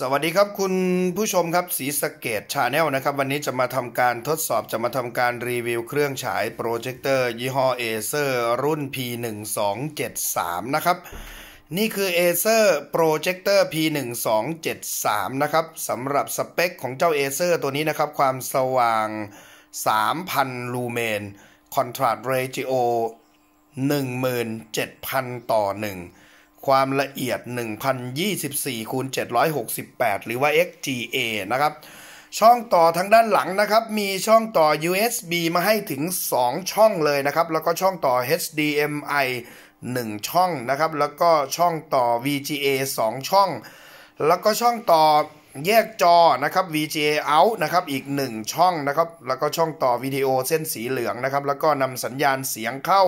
สวัสดีครับคุณผู้ชมครับสีสเกตชาแนลนะครับ วันนี้จะมาทำการทดสอบจะมาทำการรีวิวเครื่องฉายโปรเจคเตอร์ยี่ห้อเอเซอร์รุ่น P1273 นะครับ นี่คือเเอร์โปรเจคเตอร์ P1273 นะครับสำหรับสเปคของเจ้าเเอซอร์ตัวนี้นะครับ ความสว่าง 3,000 ลูเมน คอนทราสต์ เรจิโอ 17,000 ต่อ 1ความละเอียด 1024คูณ768 หรือว่า XGA นะครับช่องต่อทางด้านหลังนะครับมีช่องต่อ USB มาให้ถึง 2 ช่องเลยนะครับแล้วก็ช่องต่อ HDMI 1 ช่องนะครับแล้วก็ช่องต่อ VGA 2 ช่อง แล้วก็ช่องต่อแยกจอนะครับ VGA out นะครับอีก 1 ช่องนะครับแล้วก็ช่องต่อวิดีโอเส้นสีเหลืองนะครับแล้วก็นำสัญญาณเสียงเข้า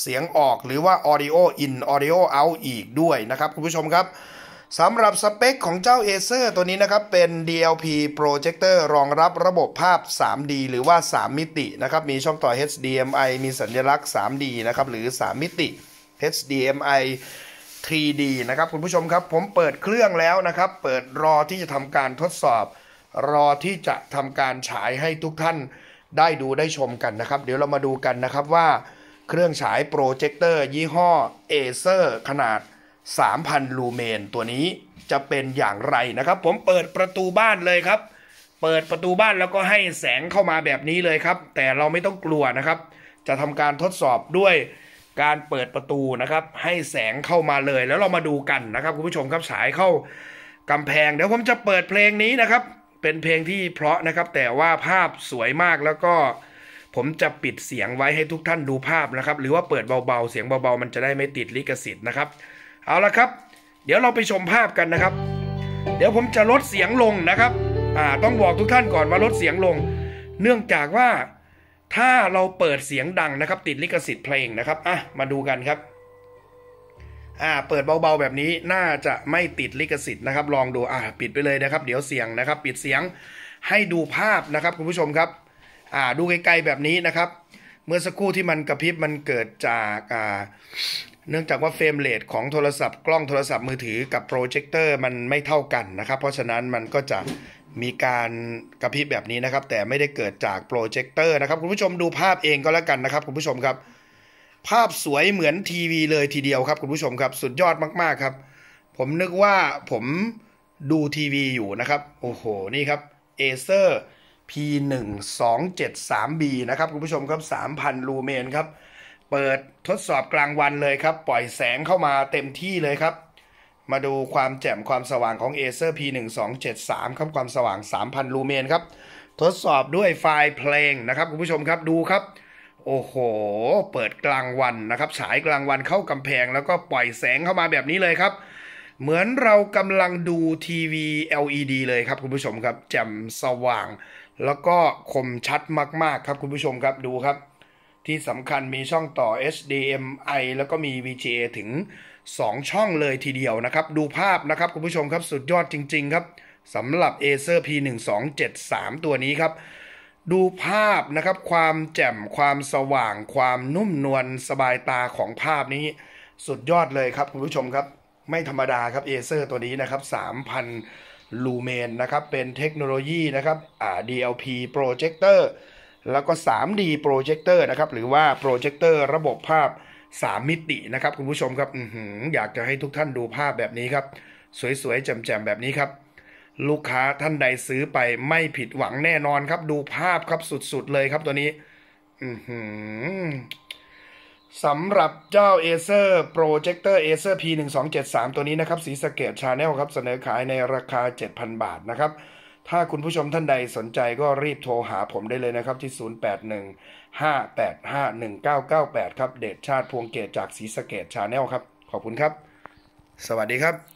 เสียงออกหรือว่า Audio In Audio Out อีกด้วยนะครับ คุณผู้ชมครับสำหรับสเปคของเจ้า a อ e r ตัวนี้นะครับ เป็น DLP Projector รองรับระบบภาพ 3D หรือว่า 3 มิตินะครับ มีช่องต่อ HDMI มีสัญลักษณ์ 3D นะครับ หรือ 3 มิติ HDMI 3D นะครับ คุณผู้ชมครับผมเปิดเครื่องแล้วนะครับ เปิดรอที่จะทำการทดสอบรอที่จะทำการฉายให้ทุกท่านได้ดูได้ชมกันนะครับเดี๋ยวเรามาดูกันนะครับว่าเครื่องฉายโปรเจคเตอร์ยี่ห้อเอเซอร์ขนาด 3,000 ลูเมน ตัวนี้จะเป็นอย่างไรนะครับ ผมเปิดประตูบ้านเลยครับ เปิดประตูบ้านแล้วก็ให้แสงเข้ามาแบบนี้เลยครับ แต่เราไม่ต้องกลัวนะครับ จะทำการทดสอบด้วย การเปิดประตูนะครับ ให้แสงเข้ามาเลยแล้วเรามาดูกันนะครับคุณผู้ชมครับฉายเข้ากำแพงเดี๋ยวผมจะเปิดเพลงนี้นะครับ เป็นเพลงที่เพราะนะครับ แต่ว่าภาพสวยมากแล้วก็ผมจะปิดเสียงไว้ให้ทุกท่านดูภาพนะครับ หรือว่าเปิดเบา ๆเสียงเบา ๆ มันจะได้ไม่ติดลิขสิทธิ์นะครับ เอาละครับ เดี๋ยวเราไปชมภาพกันนะครับ เดี๋ยวผมจะลดเสียงลงนะครับต้องบอกทุกท่านก่อนว่าลดเสียงลง เนื่องจากว่าถ้าเราเปิดเสียงดังนะครับ ติดลิขสิทธิ์เพลงนะครับอ่ะมาดูกันครับอ่าเปิดเบาๆแบบนี้น่าจะไม่ติดลิขสิทธิ์นะครับ ลองดูอ่าปิดไปเลยนะครับ เดี๋ยวเสียงนะครับ ปิดเสียงให้ดูภาพนะครับคุณผู้ชมครับดูไกลๆแบบนี้นะครับ เมื่อสักครู่ที่มันกระพริบมันเกิดจากเนื่องจากว่าเฟรมเรทของโทรศัพท์กล้องโทรศัพท์มือถือกับโปรเจคเตอร์มันไม่เท่ากันนะครับ เพราะฉะนั้นมันก็จะมีการกระพริบแบบนี้นะครับ แต่ไม่ได้เกิดจากโปรเจคเตอร์นะครับคุณผู้ชมดูภาพเองก็แล้วกันนะครับคุณผู้ชมครับ ภาพสวยเหมือนทีวีเลยทีเดียวครับคุณผู้ชมครับสุดยอดมากๆครับ ผมนึกว่าผมดูทีวีอยู่นะครับโอ้โห นี่ครับเอ Acer P1273B นะครับ คุณผู้ชมครับ 3,000 ลูเมนครับเปิดทดสอบกลางวันเลยครับปล่อยแสงเข้ามาเต็มที่เลยครับ มาดูความแจ่มความสว่างของ Acer P1273 ครับความสว่าง3,000ลูเมนครับทดสอบด้วยไฟล์เพลงนะครับคุณผู้ชมครับดูครับ โอ้โห เปิดกลางวันนะครับฉายกลางวันเข้ากำแพง แล้วก็ปล่อยแสงเข้ามาแบบนี้เลยครับ เหมือนเรากำลังดูทีวี LED เลยครับคุณผู้ชมครับแจ่มสว่างแล้วก็คมชัดมาก ๆครับคุณผู้ชมครับดูครับ ที่สำคัญมีช่องต่อ HDMI แล้วก็มี VGA ถึง 2 ช่องเลยทีเดียวนะครับ ดูภาพนะครับ คุณผู้ชมครับ สุดยอดจริง ๆครับสำหรับ Acer P1273 ตัวนี้ครับ ดูภาพนะครับ ความแจ่มความสว่าง ความนุ่มนวลสบายตาของภาพนี้ สุดยอดเลยครับคุณผู้ชมครับ ไม่ธรรมดาครับ Acer ตัวนี้นะครับ3,000ลูเมนนะครับ เป็นเทคโนโลยีนะครับ อ่า DLP projector แล้วก็ 3D projector นะครับ หรือว่าโปรเจคเตอร์ระบบภาพ 3 มิตินะครับคุณผู้ชมครับออยากจะให้ทุกท่านดูภาพแบบนี้ครับ สวยๆแจ่มๆแบบนี้ครับ ลูกค้าท่านใดซื้อไปไม่ผิดหวังแน่นอนครับ ดูภาพครับสุดๆเลยครับตัวนี้ อือหืสำหรับเจ้า Acer Projector Acer P1273 ตัวนี้นะครับ สีสเกตชาแนลครับ เสนอขายในราคา 7,000 บาทนะครับ ถ้าคุณผู้ชมท่านใดสนใจก็รีบโทรหาผมได้เลยนะครับ ที่ 0815851998 ครับเดชชาติพวงเกตจากสีสเกตชาแนลครับ ขอบคุณครับ สวัสดีครับ